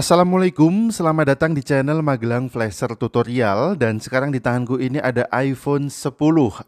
Assalamualaikum, selamat datang di channel Magelang Flasher Tutorial dan sekarang di tanganku ini ada iPhone 10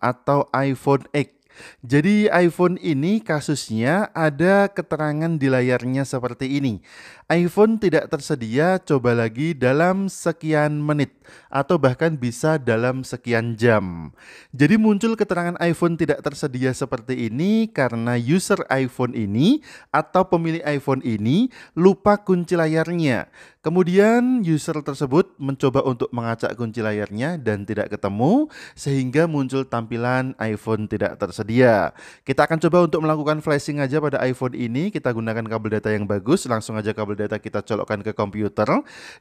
atau iPhone X. Jadi iPhone ini kasusnya ada keterangan di layarnya seperti ini iPhone tidak tersedia, coba lagi dalam sekian menit atau bahkan bisa dalam sekian jam. Jadi muncul keterangan iPhone tidak tersedia seperti ini karena user iPhone ini atau pemilik iPhone ini lupa kunci layarnya. Kemudian user tersebut mencoba untuk mengacak kunci layarnya dan tidak ketemu sehingga muncul tampilan iPhone tidak tersedia. Kita akan coba untuk melakukan flashing aja pada iPhone ini, kita gunakan kabel data yang bagus, langsung aja kabel data kita colokkan ke komputer.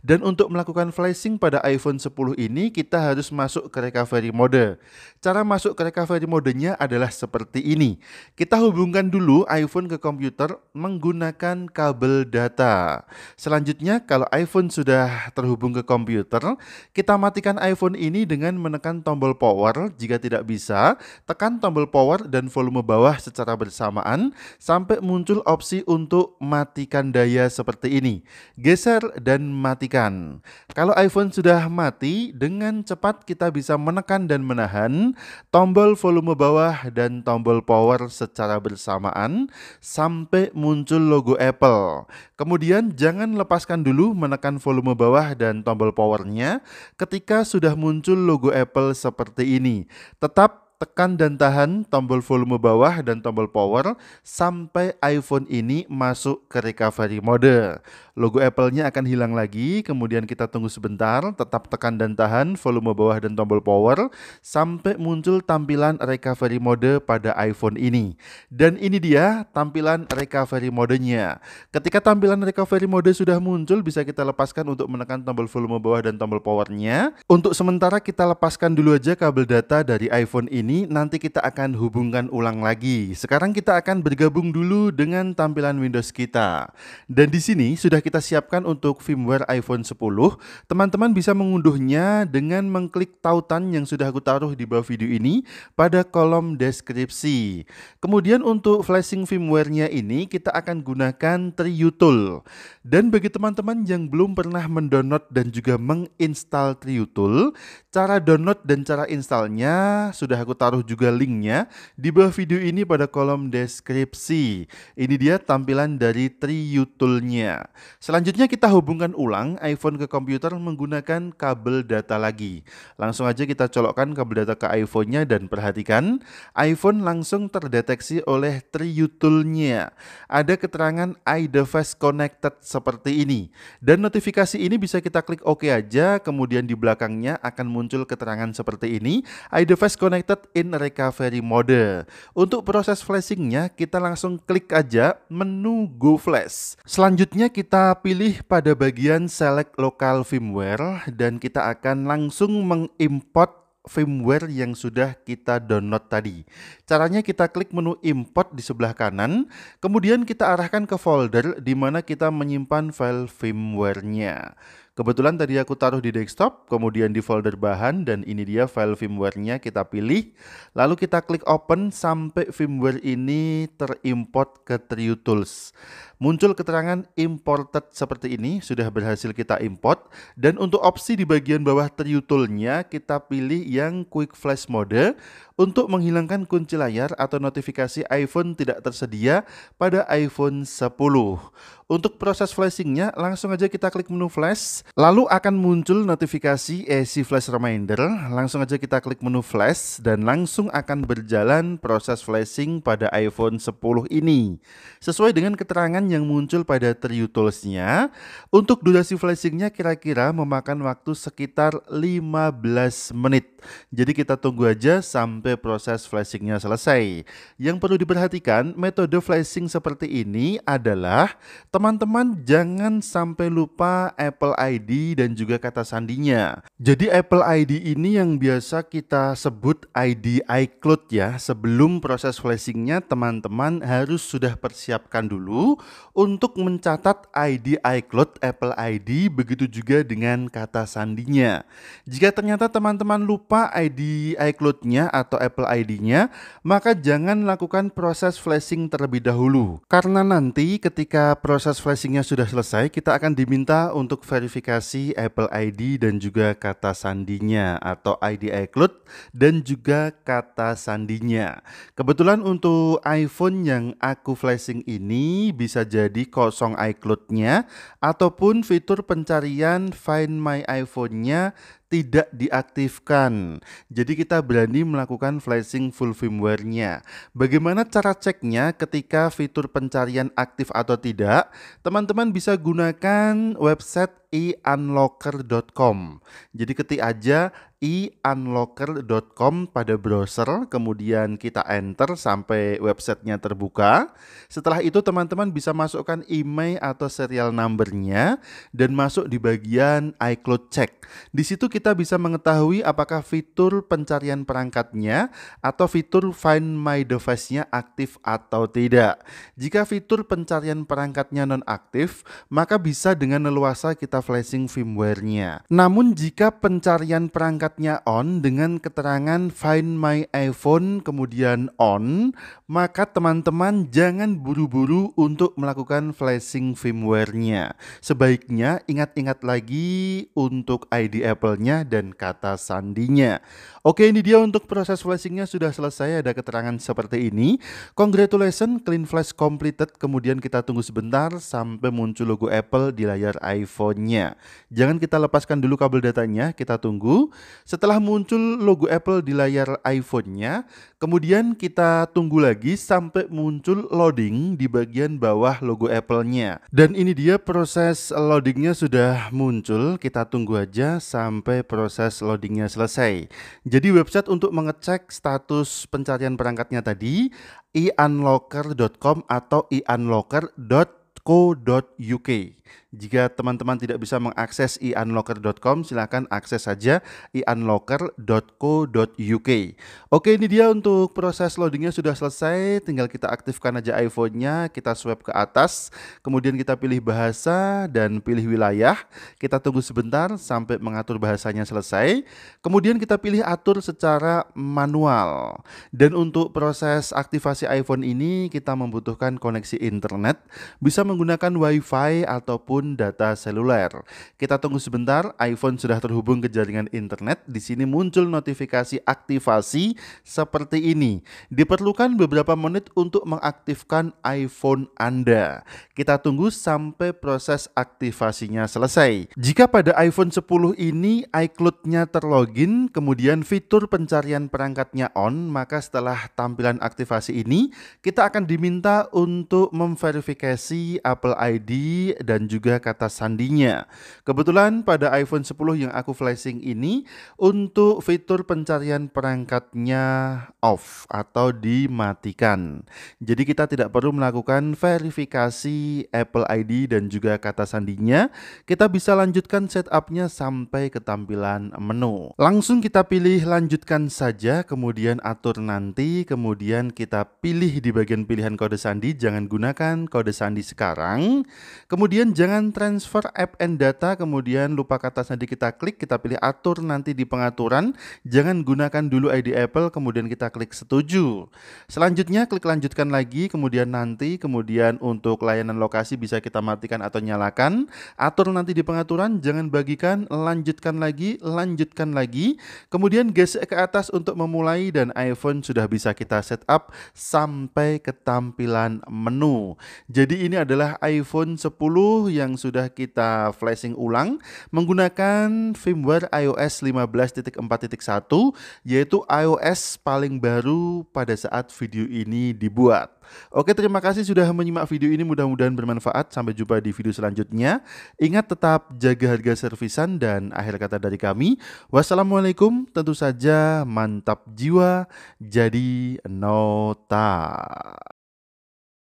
Dan untuk melakukan flashing pada iPhone 10 ini, kita harus masuk ke recovery mode. Cara masuk ke recovery modenya adalah seperti ini. Kita hubungkan dulu iPhone ke komputer menggunakan kabel data. Selanjutnya, kalau iPhone sudah terhubung ke komputer, kita matikan iPhone ini dengan menekan tombol power. Jika tidak bisa, tekan tombol power dan volume bawah secara bersamaan sampai muncul opsi untuk matikan daya seperti ini. Geser dan matikan. Kalau iPhone sudah mati, dengan cepat kita bisa menekan dan menahan tombol volume bawah dan tombol power secara bersamaan sampai muncul logo Apple. Kemudian jangan lepaskan dulu menekan volume bawah dan tombol powernya ketika sudah muncul logo Apple seperti ini. Tetap tekan dan tahan tombol volume bawah dan tombol power sampai iPhone ini masuk ke recovery mode logo Apple-nya akan hilang lagi, kemudian kita tunggu sebentar, tetap tekan dan tahan volume bawah dan tombol power, sampai muncul tampilan recovery mode pada iPhone ini. Dan ini dia tampilan recovery modenya. Ketika tampilan recovery mode sudah muncul, bisa kita lepaskan untuk menekan tombol volume bawah dan tombol powernya. Untuk sementara kita lepaskan dulu aja kabel data dari iPhone ini, nanti kita akan hubungkan ulang lagi. Sekarang kita akan bergabung dulu dengan tampilan Windows kita. Dan di sini sudah sudah kita siapkan untuk firmware iPhone 10. Teman-teman bisa mengunduhnya dengan mengklik tautan yang sudah aku taruh di bawah video ini pada kolom deskripsi. Kemudian untuk flashing firmware-nya ini kita akan gunakan Triutul. Dan bagi teman-teman yang belum pernah mendownload dan juga menginstal Triutul, cara download dan cara installnya sudah aku taruh juga linknya di bawah video ini pada kolom deskripsi. Ini dia tampilan dari Triutul-nya. Selanjutnya kita hubungkan ulang iPhone ke komputer menggunakan kabel data lagi. Langsung aja kita colokkan kabel data ke iPhone-nya dan perhatikan iPhone langsung terdeteksi oleh tool-nya. Ada keterangan iDevice connected seperti ini. Dan notifikasi ini bisa kita klik OK aja, kemudian di belakangnya akan muncul keterangan seperti ini, iDevice connected in recovery mode. Untuk proses flashing-nya, kita langsung klik aja menu Go Flash. Selanjutnya kita pilih pada bagian select local firmware dan kita akan langsung mengimport firmware yang sudah kita download tadi. Caranya kita klik menu import di sebelah kanan, kemudian kita arahkan ke folder di mana kita menyimpan file firmware-nya. Kebetulan tadi aku taruh di desktop, kemudian di folder bahan, dan ini dia file firmware-nya kita pilih. Lalu kita klik open sampai firmware ini terimport ke Trio Tools. Muncul keterangan imported seperti ini, sudah berhasil kita import. Dan untuk opsi di bagian bawah Trio Tool-nya, kita pilih yang Quick Flash Mode untuk menghilangkan kunci layar atau notifikasi iPhone tidak tersedia pada iPhone 10. Untuk proses flashingnya, langsung aja kita klik menu flash, Lalu akan muncul notifikasi AC e Flash Reminder. Langsung aja kita klik menu Flash dan langsung akan berjalan proses flashing pada iPhone 10 ini. Sesuai dengan keterangan yang muncul pada Trio tools untuk durasi flashingnya kira-kira memakan waktu sekitar 15 menit. Jadi kita tunggu aja sampai proses flashingnya selesai. Yang perlu diperhatikan, metode flashing seperti ini adalah teman-teman jangan sampai lupa Apple ID ID dan juga kata sandinya. Jadi Apple ID ini yang biasa kita sebut ID iCloud ya. Sebelum proses flashingnya teman-teman harus sudah persiapkan dulu untuk mencatat ID iCloud Apple ID begitu juga dengan kata sandinya. Jika ternyata teman-teman lupa ID iCloud-nya atau Apple ID-nya, maka jangan lakukan proses flashing terlebih dahulu. Karena nanti ketika proses flashingnya sudah selesai, kita akan diminta untuk verifikasi verifikasi Apple ID dan juga kata sandinya atau ID iCloud dan juga kata sandinya. Kebetulan untuk iPhone yang aku flashing ini bisa jadi kosong iCloud-nya ataupun fitur pencarian Find My iPhone-nya tidak diaktifkan. Jadi kita berani melakukan flashing full firmware-nya. Bagaimana cara ceknya ketika fitur pencarian aktif atau tidak? Teman-teman bisa gunakan website eunlocker.com. Jadi ketik aja iunlocker.com pada browser, kemudian kita enter sampai websitenya terbuka. Setelah itu teman-teman bisa masukkan email atau serial numbernya dan masuk di bagian iCloud Check. Di situ kita bisa mengetahui apakah fitur pencarian perangkatnya atau fitur Find My Device-nya aktif atau tidak. Jika fitur pencarian perangkatnya nonaktif maka bisa dengan leluasa kita flashing firmware-nya. Namun jika pencarian perangkat perangkatnya on dengan keterangan find my iPhone kemudian on, maka teman-teman jangan buru-buru untuk melakukan flashing firmware-nya. Sebaiknya ingat-ingat lagi untuk ID Apple-nya dan kata sandinya. Oke, ini dia untuk proses flashing-nya sudah selesai ada keterangan seperti ini. Congratulations, clean flash completed. Kemudian kita tunggu sebentar sampai muncul logo Apple di layar iPhone-nya. Jangan kita lepaskan dulu kabel datanya, kita tunggu. Setelah muncul logo Apple di layar iPhone-nya, kemudian kita tunggu lagi sampai muncul loading di bagian bawah logo Apple-nya. Dan ini dia proses loadingnya sudah muncul, kita tunggu aja sampai proses loadingnya selesai. Jadi website untuk mengecek status pencarian perangkatnya tadi, iunlocker.com atau iunlocker.co.uk. Jika teman-teman tidak bisa mengakses iunlocker.com, silakan akses saja iunlocker.co.uk. Oke, ini dia untuk proses loadingnya sudah selesai. Tinggal kita aktifkan aja iPhone-nya, kita swipe ke atas, kemudian kita pilih bahasa dan pilih wilayah. Kita tunggu sebentar sampai mengatur bahasanya selesai. Kemudian kita pilih atur secara manual. Dan untuk proses aktivasi iPhone ini, kita membutuhkan koneksi internet, bisa menggunakan WiFi atau pun data seluler. Kita tunggu sebentar, iPhone sudah terhubung ke jaringan internet. Di sini muncul notifikasi aktivasi seperti ini. Diperlukan beberapa menit untuk mengaktifkan iPhone Anda. Kita tunggu sampai proses aktivasinya selesai. Jika pada iPhone 10 ini iCloud-nya terlogin, kemudian fitur pencarian perangkatnya on, maka setelah tampilan aktivasi ini, kita akan diminta untuk memverifikasi Apple ID dan juga kata sandinya. Kebetulan pada iPhone 10 yang aku flashing ini untuk fitur pencarian perangkatnya off atau dimatikan. Jadi kita tidak perlu melakukan verifikasi Apple ID dan juga kata sandinya. Kita bisa lanjutkan setupnya sampai ke tampilan menu. Langsung kita pilih lanjutkan saja, kemudian atur nanti, kemudian kita pilih di bagian pilihan kode sandi, jangan gunakan kode sandi sekarang. Kemudian Jangan transfer app and data, kemudian lupa ke kata nanti kita klik, kita pilih atur nanti di pengaturan. Jangan gunakan dulu ID Apple, kemudian kita klik setuju. Selanjutnya klik lanjutkan lagi, kemudian nanti, kemudian untuk layanan lokasi bisa kita matikan atau nyalakan. Atur nanti di pengaturan, jangan bagikan, lanjutkan lagi, lanjutkan lagi. Kemudian gesek ke atas untuk memulai dan iPhone sudah bisa kita setup sampai ke tampilan menu. Jadi ini adalah iPhone 10 yang sudah kita flashing ulang menggunakan firmware iOS 15.4.1 yaitu iOS paling baru pada saat video ini dibuat. Oke, terima kasih sudah menyimak video ini. Mudah-mudahan bermanfaat. Sampai jumpa di video selanjutnya. Ingat tetap jaga harga servisan dan akhir kata dari kami. Wassalamualaikum. Tentu saja mantap jiwa jadi nota.